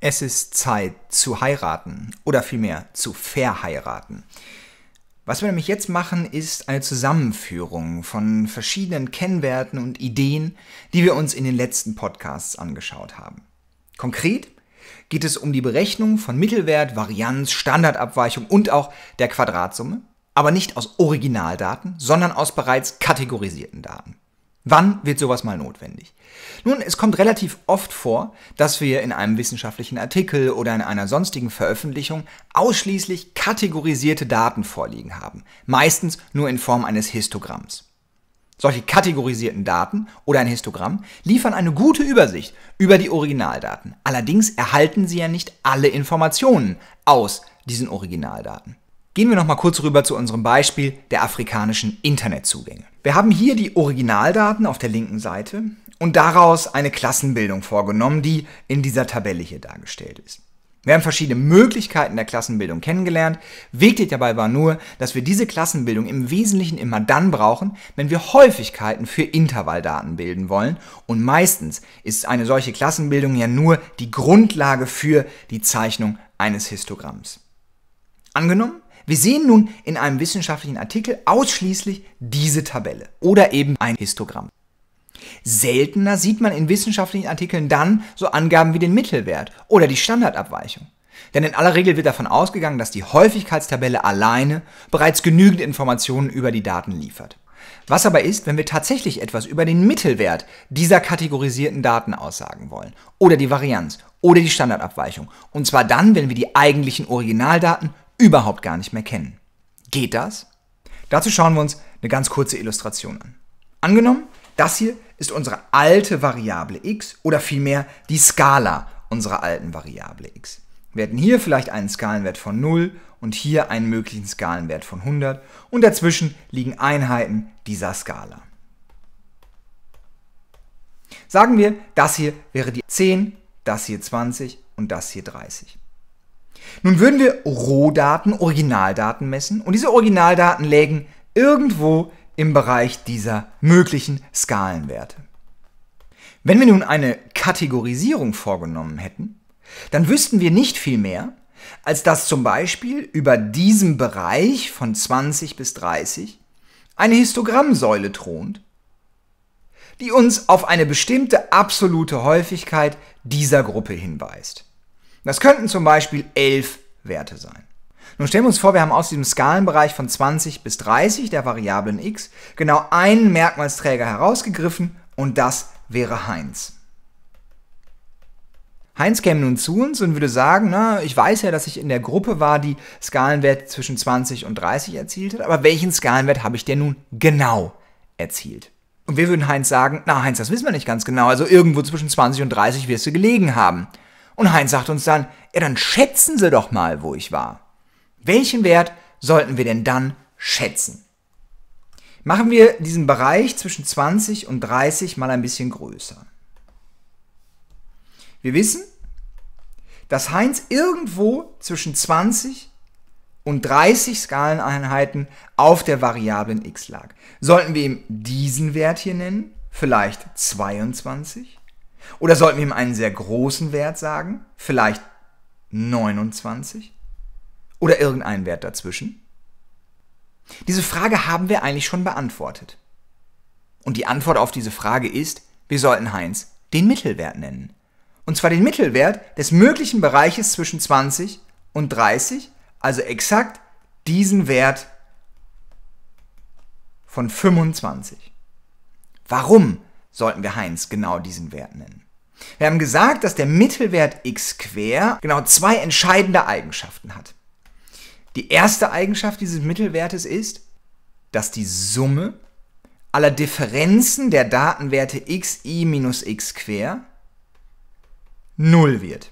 Es ist Zeit zu heiraten oder vielmehr zu verheiraten. Was wir nämlich jetzt machen, ist eine Zusammenführung von verschiedenen Kennwerten und Ideen, die wir uns in den letzten Podcasts angeschaut haben. Konkret geht es um die Berechnung von Mittelwert, Varianz, Standardabweichung und auch der Quadratsumme, aber nicht aus Originaldaten, sondern aus bereits kategorisierten Daten. Wann wird sowas mal notwendig? Nun, es kommt relativ oft vor, dass wir in einem wissenschaftlichen Artikel oder in einer sonstigen Veröffentlichung ausschließlich kategorisierte Daten vorliegen haben, meistens nur in Form eines Histogramms. Solche kategorisierten Daten oder ein Histogramm liefern eine gute Übersicht über die Originaldaten. Allerdings erhalten sie ja nicht alle Informationen aus diesen Originaldaten. Gehen wir noch mal kurz rüber zu unserem Beispiel der afrikanischen Internetzugänge. Wir haben hier die Originaldaten auf der linken Seite und daraus eine Klassenbildung vorgenommen, die in dieser Tabelle hier dargestellt ist. Wir haben verschiedene Möglichkeiten der Klassenbildung kennengelernt. Wichtig dabei war nur, dass wir diese Klassenbildung im Wesentlichen immer dann brauchen, wenn wir Häufigkeiten für Intervalldaten bilden wollen. Und meistens ist eine solche Klassenbildung ja nur die Grundlage für die Zeichnung eines Histogramms. Angenommen, wir sehen nun in einem wissenschaftlichen Artikel ausschließlich diese Tabelle oder eben ein Histogramm. Seltener sieht man in wissenschaftlichen Artikeln dann so Angaben wie den Mittelwert oder die Standardabweichung. Denn in aller Regel wird davon ausgegangen, dass die Häufigkeitstabelle alleine bereits genügend Informationen über die Daten liefert. Was aber ist, wenn wir tatsächlich etwas über den Mittelwert dieser kategorisierten Daten aussagen wollen oder die Varianz oder die Standardabweichung. Und zwar dann, wenn wir die eigentlichen Originaldaten überhaupt gar nicht mehr kennen. Geht das? Dazu schauen wir uns eine ganz kurze Illustration an. Angenommen, das hier ist unsere alte Variable x oder vielmehr die Skala unserer alten Variable x. Wir hätten hier vielleicht einen Skalenwert von 0 und hier einen möglichen Skalenwert von 100 und dazwischen liegen Einheiten dieser Skala. Sagen wir, das hier wäre die 10, das hier 20 und das hier 30. Nun würden wir Rohdaten, Originaldaten messen und diese Originaldaten lägen irgendwo im Bereich dieser möglichen Skalenwerte. Wenn wir nun eine Kategorisierung vorgenommen hätten, dann wüssten wir nicht viel mehr, als dass zum Beispiel über diesem Bereich von 20 bis 30 eine Histogrammsäule thront, die uns auf eine bestimmte absolute Häufigkeit dieser Gruppe hinweist. Das könnten zum Beispiel 11 Werte sein. Nun stellen wir uns vor, wir haben aus diesem Skalenbereich von 20 bis 30 der Variablen x genau einen Merkmalsträger herausgegriffen und das wäre Heinz. Heinz käme nun zu uns und würde sagen, na, ich weiß ja, dass ich in der Gruppe war, die Skalenwert zwischen 20 und 30 erzielt hat, aber welchen Skalenwert habe ich denn nun genau erzielt? Und wir würden Heinz sagen, na Heinz, das wissen wir nicht ganz genau, also irgendwo zwischen 20 und 30 wirst du gelegen haben. Und Heinz sagt uns dann, ja, dann schätzen Sie doch mal, wo ich war. Welchen Wert sollten wir denn dann schätzen? Machen wir diesen Bereich zwischen 20 und 30 mal ein bisschen größer. Wir wissen, dass Heinz irgendwo zwischen 20 und 30 Skaleneinheiten auf der Variablen x lag. Sollten wir ihm diesen Wert hier nennen? Vielleicht 22? Oder sollten wir ihm einen sehr großen Wert sagen? Vielleicht 29? Oder irgendeinen Wert dazwischen? Diese Frage haben wir eigentlich schon beantwortet. Und die Antwort auf diese Frage ist, wir sollten Heinz den Mittelwert nennen. Und zwar den Mittelwert des möglichen Bereiches zwischen 20 und 30, also exakt diesen Wert von 25. Warum sollten wir Heinz genau diesen Wert nennen. Wir haben gesagt, dass der Mittelwert x quer genau zwei entscheidende Eigenschaften hat. Die erste Eigenschaft dieses Mittelwertes ist, dass die Summe aller Differenzen der Datenwerte xi minus x quer 0 wird.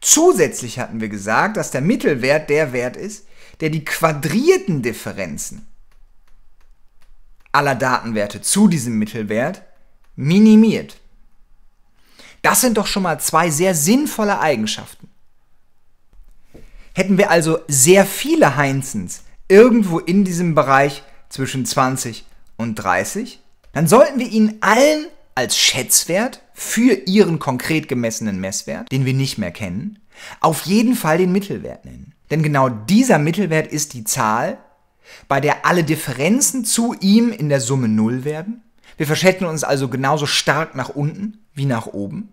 Zusätzlich hatten wir gesagt, dass der Mittelwert der Wert ist, der die quadrierten Differenzen aller Datenwerte zu diesem Mittelwert minimiert. Das sind doch schon mal zwei sehr sinnvolle Eigenschaften. Hätten wir also sehr viele Heinzens irgendwo in diesem Bereich zwischen 20 und 30, dann sollten wir ihnen allen als Schätzwert für ihren konkret gemessenen Messwert, den wir nicht mehr kennen, auf jeden Fall den Mittelwert nennen. Denn genau dieser Mittelwert ist die Zahl, bei der alle Differenzen zu ihm in der Summe null werden. Wir verschätten uns also genauso stark nach unten wie nach oben.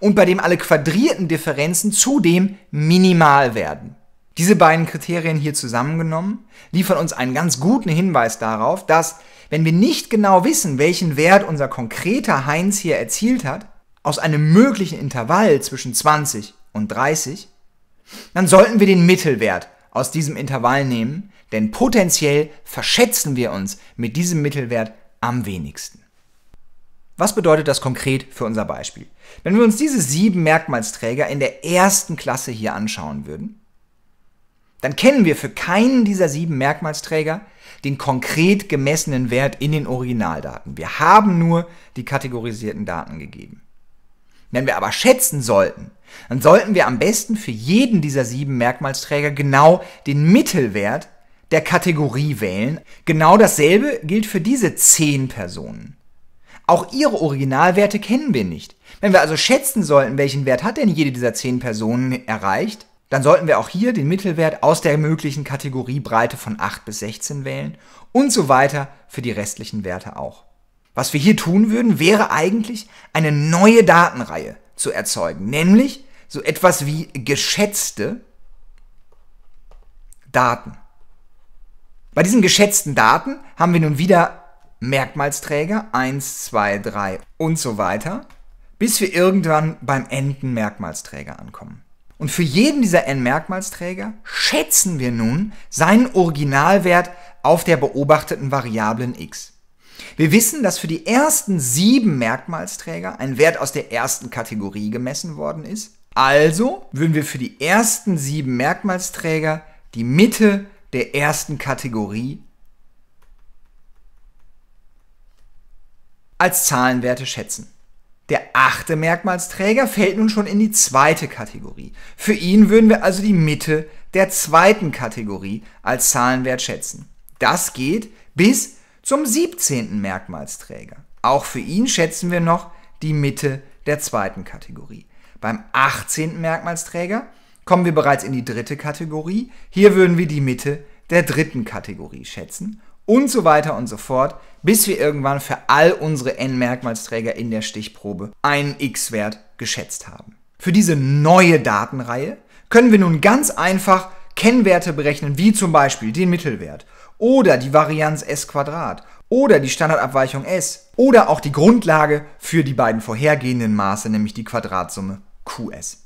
Und bei dem alle quadrierten Differenzen zudem minimal werden. Diese beiden Kriterien hier zusammengenommen liefern uns einen ganz guten Hinweis darauf, dass, wenn wir nicht genau wissen, welchen Wert unser konkreter Heinz hier erzielt hat, aus einem möglichen Intervall zwischen 20 und 30, dann sollten wir den Mittelwert aus diesem Intervall nehmen, denn potenziell verschätzen wir uns mit diesem Mittelwert am wenigsten. Was bedeutet das konkret für unser Beispiel? Wenn wir uns diese sieben Merkmalsträger in der ersten Klasse hier anschauen würden, dann kennen wir für keinen dieser sieben Merkmalsträger den konkret gemessenen Wert in den Originaldaten. Wir haben nur die kategorisierten Daten gegeben. Wenn wir aber schätzen sollten, dann sollten wir am besten für jeden dieser sieben Merkmalsträger genau den Mittelwert der Kategorie wählen. Genau dasselbe gilt für diese zehn Personen. Auch ihre Originalwerte kennen wir nicht. Wenn wir also schätzen sollten, welchen Wert hat denn jede dieser zehn Personen erreicht, dann sollten wir auch hier den Mittelwert aus der möglichen Kategoriebreite von 8 bis 16 wählen und so weiter für die restlichen Werte auch. Was wir hier tun würden, wäre eigentlich eine neue Datenreihe zu erzeugen, nämlich so etwas wie geschätzte Daten. Bei diesen geschätzten Daten haben wir nun wieder Merkmalsträger 1, 2, 3 und so weiter, bis wir irgendwann beim n-ten Merkmalsträger ankommen. Und für jeden dieser n Merkmalsträger schätzen wir nun seinen Originalwert auf der beobachteten Variablen x. Wir wissen, dass für die ersten sieben Merkmalsträger ein Wert aus der ersten Kategorie gemessen worden ist. Also würden wir für die ersten sieben Merkmalsträger die Mitte der ersten Kategorie als Zahlenwerte schätzen. Der achte Merkmalsträger fällt nun schon in die zweite Kategorie. Für ihn würden wir also die Mitte der zweiten Kategorie als Zahlenwert schätzen. Das geht bis zum 17. Merkmalsträger. Auch für ihn schätzen wir noch die Mitte der zweiten Kategorie. Beim 18. Merkmalsträger kommen wir bereits in die dritte Kategorie. Hier würden wir die Mitte der dritten Kategorie schätzen und so weiter und so fort, bis wir irgendwann für all unsere n-Merkmalsträger in der Stichprobe einen x-Wert geschätzt haben. Für diese neue Datenreihe können wir nun ganz einfach Kennwerte berechnen, wie zum Beispiel den Mittelwert oder die Varianz s oder die Standardabweichung s oder auch die Grundlage für die beiden vorhergehenden Maße, nämlich die Quadratsumme qs.